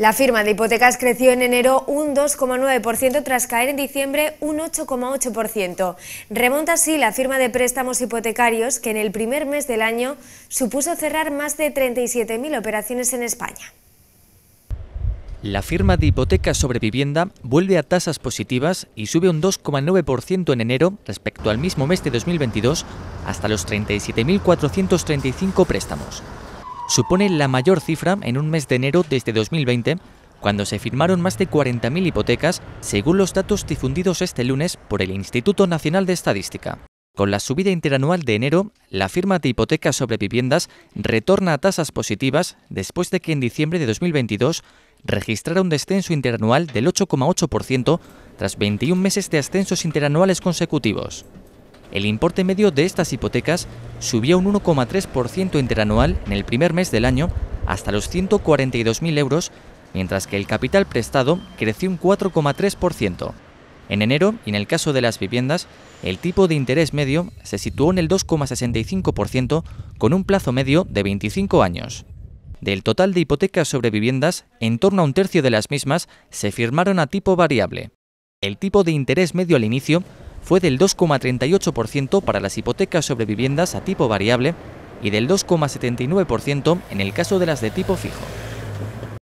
La firma de hipotecas creció en enero un 2,9% tras caer en diciembre un 8,8%. Remonta así la firma de préstamos hipotecarios que en el primer mes del año supuso cerrar más de 37.000 operaciones en España. La firma de hipotecas sobre vivienda vuelve a tasas positivas y sube un 2,9% en enero respecto al mismo mes de 2022 hasta los 37.435 préstamos supone la mayor cifra en un mes de enero desde 2020, cuando se firmaron más de 40.000 hipotecas, según los datos difundidos este lunes por el Instituto Nacional de Estadística. Con la subida interanual de enero, la firma de hipotecas sobre viviendas retorna a tasas positivas después de que en diciembre de 2022 registrara un descenso interanual del 8,8% tras 21 meses de ascensos interanuales consecutivos. El importe medio de estas hipotecas subió un 1,3% interanual en el primer mes del año hasta los 142.000 euros, mientras que el capital prestado creció un 4,3%. En enero, y en el caso de las viviendas, el tipo de interés medio se situó en el 2,65% con un plazo medio de 25 años. Del total de hipotecas sobre viviendas, en torno a un tercio de las mismas se firmaron a tipo variable. El tipo de interés medio al inicio fue del 2,38% para las hipotecas sobre viviendas a tipo variable y del 2,79% en el caso de las de tipo fijo.